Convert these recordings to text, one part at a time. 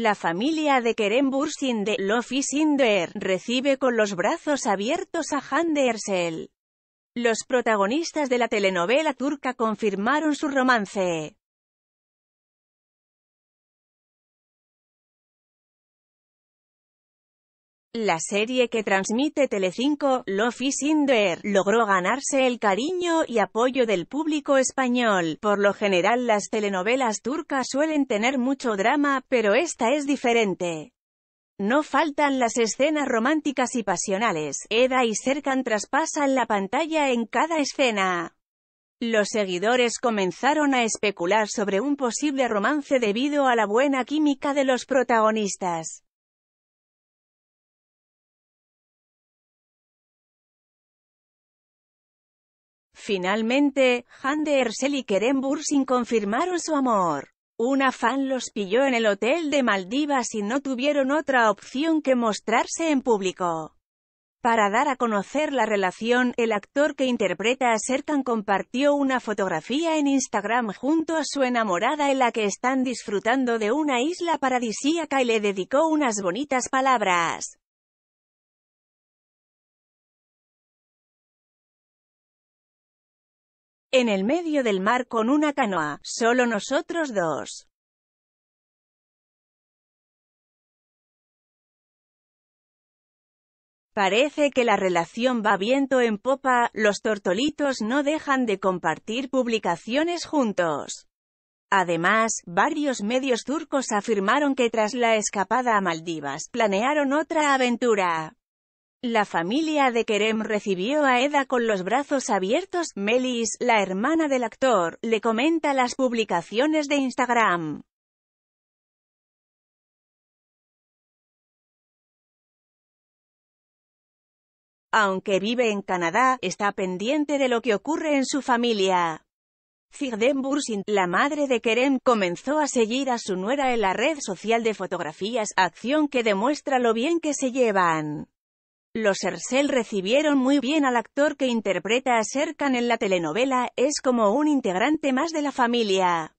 La familia de Kerem Bürsin de Lofi recibe con los brazos abiertos a Hande Ersel. Los protagonistas de la telenovela turca confirmaron su romance. La serie que transmite Telecinco, Love is in the Air, logró ganarse el cariño y apoyo del público español. Por lo general las telenovelas turcas suelen tener mucho drama, pero esta es diferente. No faltan las escenas románticas y pasionales. Eda y Serkan traspasan la pantalla en cada escena. Los seguidores comenzaron a especular sobre un posible romance debido a la buena química de los protagonistas. Finalmente, Hande Ersel y Kerem sin confirmaron su amor. Un fan los pilló en el hotel de Maldivas y no tuvieron otra opción que mostrarse en público. Para dar a conocer la relación, el actor que interpreta a Serkan compartió una fotografía en Instagram junto a su enamorada en la que están disfrutando de una isla paradisíaca y le dedicó unas bonitas palabras. en el medio del mar con una canoa, solo nosotros dos. Parece que la relación va viento en popa, los tortolitos no dejan de compartir publicaciones juntos. Además, varios medios turcos afirmaron que tras la escapada a Maldivas planearon otra aventura. La familia de Kerem recibió a Eda con los brazos abiertos. Melis, la hermana del actor, le comenta las publicaciones de Instagram. Aunque vive en Canadá, está pendiente de lo que ocurre en su familia. Zigden Bursin, la madre de Kerem, comenzó a seguir a su nuera en la red social de fotografías, acción que demuestra lo bien que se llevan. Los Ercel recibieron muy bien al actor que interpreta a Serkan en la telenovela, es como un integrante más de la familia.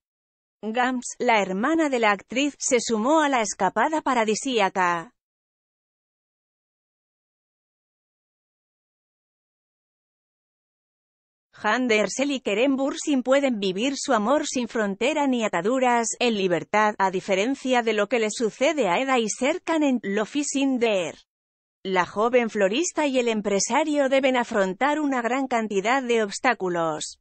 Gams, la hermana de la actriz, se sumó a la escapada paradisíaca. Han Ersel y Kerem Bursin pueden vivir su amor sin frontera ni ataduras, en libertad, a diferencia de lo que le sucede a Eda y Serkan en Deer. La joven florista y el empresario deben afrontar una gran cantidad de obstáculos.